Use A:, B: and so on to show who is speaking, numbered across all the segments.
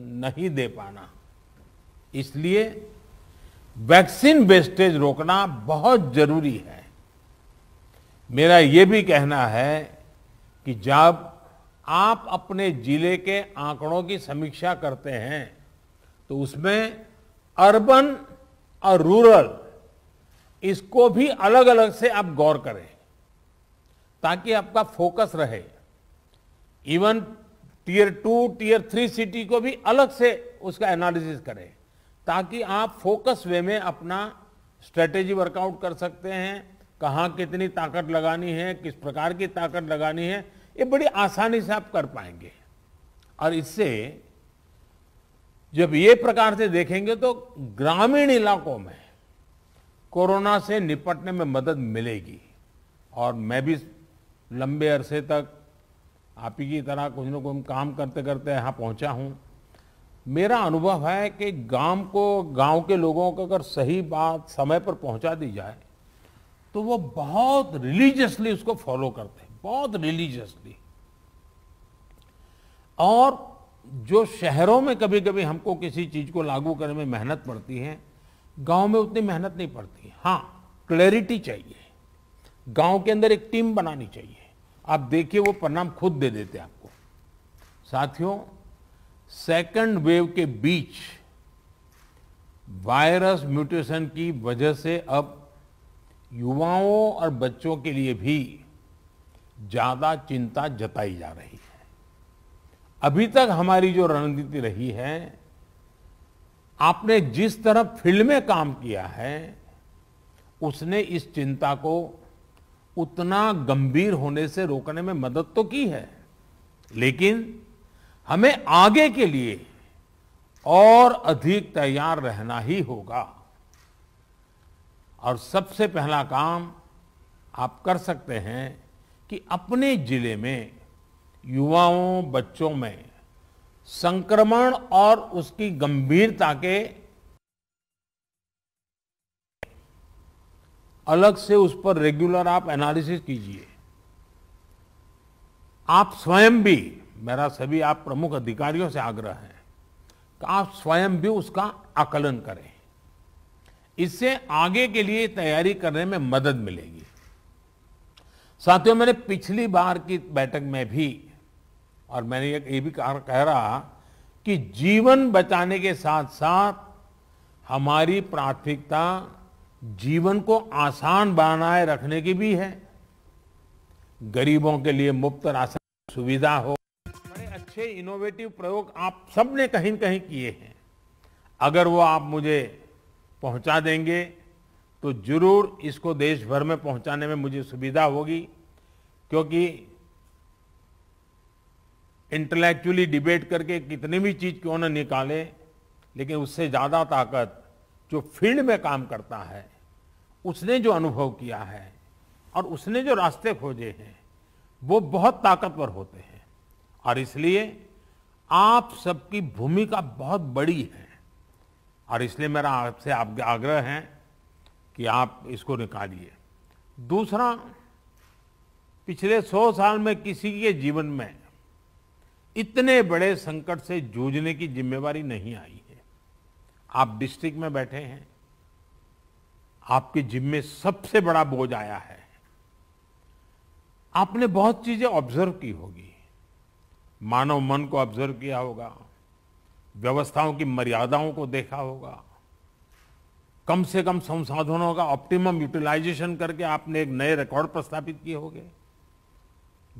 A: नहीं दे पाना इसलिए वैक्सीन वेस्टेज रोकना बहुत जरूरी है मेरा ये भी कहना है कि जब आप अपने जिले के आंकड़ों की समीक्षा करते हैं तो उसमें अर्बन और रूरल इसको भी अलग अलग से आप गौर करें ताकि आपका फोकस रहे even tier two tier three city को भी अलग से उसका एनालिसिस करें ताकि आप फोकस वे में अपना स्ट्रेटेजी वर्कआउट कर सकते हैं कहाँ कितनी ताकत लगानी है किस प्रकार की ताकत लगानी है ये बड़ी आसानी से आप कर पाएंगे और इससे जब ये प्रकार से देखेंगे तो ग्रामीण इलाकों में कोरोना से निपटने में मदद मिलेगी और मैं भी लंबे अरसे तक आप ही की तरह कुछ न कुछ काम करते करते यहाँ पहुँचा हूँ मेरा अनुभव है कि गांव को गांव के लोगों को अगर सही बात समय पर पहुंचा दी जाए तो वो बहुत रिलीजियसली उसको फॉलो करते हैं बहुत रिलीजियसली और जो शहरों में कभी कभी हमको किसी चीज़ को लागू करने में मेहनत पड़ती है गांव में उतनी मेहनत नहीं पड़ती हाँ क्लैरिटी चाहिए गांव के अंदर एक टीम बनानी चाहिए आप देखिए वो परिणाम खुद दे देते हैं आपको साथियों सेकंड वेव के बीच वायरस म्यूटेशन की वजह से अब युवाओं और बच्चों के लिए भी ज़्यादा चिंता जताई जा रही है अभी तक हमारी जो रणनीति रही है आपने जिस तरह फील्ड में काम किया है उसने इस चिंता को उतना गंभीर होने से रोकने में मदद तो की है लेकिन हमें आगे के लिए और अधिक तैयार रहना ही होगा और सबसे पहला काम आप कर सकते हैं कि अपने जिले में युवाओं बच्चों में संक्रमण और उसकी गंभीरता के अलग से उस पर रेगुलर आप एनालिसिस कीजिए आप स्वयं भी मेरा सभी आप प्रमुख अधिकारियों से आग्रह है कि आप स्वयं भी उसका आकलन करें इससे आगे के लिए तैयारी करने में मदद मिलेगी साथियों मैंने पिछली बार की बैठक में भी और मैंने ये भी कह रहा कि जीवन बचाने के साथ साथ हमारी प्राथमिकता जीवन को आसान बनाए रखने की भी है गरीबों के लिए मुफ्त राशन सुविधा हो बड़े अच्छे इनोवेटिव प्रयोग आप सबने कहीं कहीं किए हैं अगर वो आप मुझे पहुंचा देंगे तो जरूर इसको देश भर में पहुंचाने में मुझे सुविधा होगी क्योंकि इंटेलेक्चुअली डिबेट करके कितनी भी चीज़ क्यों ना निकाले लेकिन उससे ज़्यादा ताकत जो फील्ड में काम करता है उसने जो अनुभव किया है और उसने जो रास्ते खोजे हैं वो बहुत ताकतवर होते हैं और इसलिए आप सबकी भूमिका बहुत बड़ी है और इसलिए मेरा आपसे आपके आग्रह है कि आप इसको निकालिए दूसरा पिछले सौ साल में किसी के जीवन में इतने बड़े संकट से जूझने की जिम्मेवारी नहीं आई है आप डिस्ट्रिक्ट में बैठे हैं आपके जिम्मे सबसे बड़ा बोझ आया है आपने बहुत चीजें ऑब्जर्व की होगी मानव मन को ऑब्जर्व किया होगा व्यवस्थाओं की मर्यादाओं को देखा होगा कम से कम संसाधनों का ऑप्टिमम यूटिलाइजेशन करके आपने एक नए रिकॉर्ड प्रस्थापित किए होंगे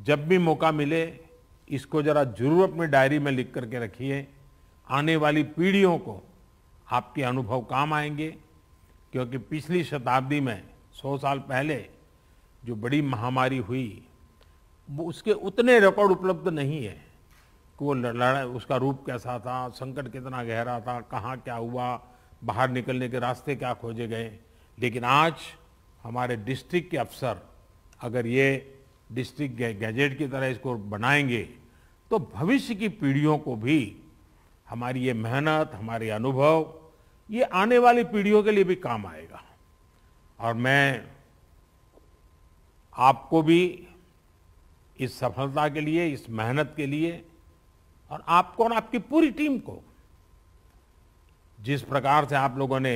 A: जब भी मौका मिले इसको जरा जरूर अपनी डायरी में लिख करके रखिए आने वाली पीढ़ियों को आपके अनुभव काम आएंगे क्योंकि पिछली शताब्दी में सौ साल पहले जो बड़ी महामारी हुई वो उसके उतने रिकॉर्ड उपलब्ध नहीं है कि वो लड़ाई उसका रूप कैसा था संकट कितना गहरा था कहाँ क्या हुआ बाहर निकलने के रास्ते क्या खोजे गए लेकिन आज हमारे डिस्ट्रिक्ट के अफसर अगर ये डिस्ट्रिक्ट गैजेट की तरह इसको बनाएंगे तो भविष्य की पीढ़ियों को भी हमारी ये मेहनत हमारे अनुभव ये आने वाली पीढ़ियों के लिए भी काम आएगा और मैं आपको भी इस सफलता के लिए इस मेहनत के लिए और आपको और आपकी पूरी टीम को जिस प्रकार से आप लोगों ने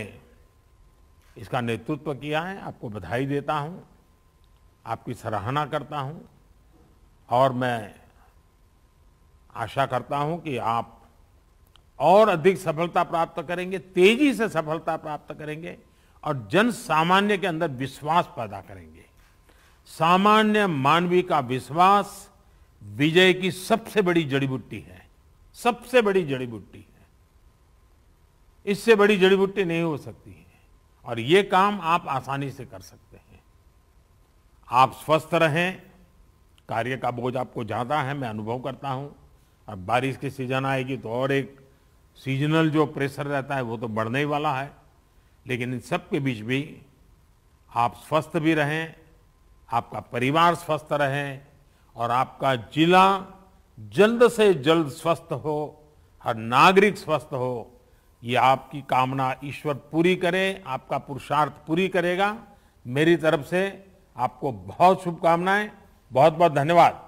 A: इसका नेतृत्व किया है आपको बधाई देता हूं आपकी सराहना करता हूं और मैं आशा करता हूं कि आप और अधिक सफलता प्राप्त करेंगे तेजी से सफलता प्राप्त करेंगे और जन सामान्य के अंदर विश्वास पैदा करेंगे सामान्य मानवी का विश्वास विजय की सबसे बड़ी जड़ी बूटी है सबसे बड़ी जड़ी बूटी है इससे बड़ी जड़ी बूटी नहीं हो सकती है और ये काम आप आसानी से कर सकते हैं आप स्वस्थ रहें कार्य का बोझ आपको ज़्यादा है मैं अनुभव करता हूं अब बारिश की सीजन आएगी तो और एक सीजनल जो प्रेशर रहता है वो तो बढ़ने ही वाला है लेकिन इन सब के बीच भी आप स्वस्थ भी रहें आपका परिवार स्वस्थ रहें और आपका जिला जल्द से जल्द स्वस्थ हो हर नागरिक स्वस्थ हो ये आपकी कामना ईश्वर पूरी करे आपका पुरुषार्थ पूरी करेगा मेरी तरफ से आपको बहुत शुभकामनाएं बहुत बहुत धन्यवाद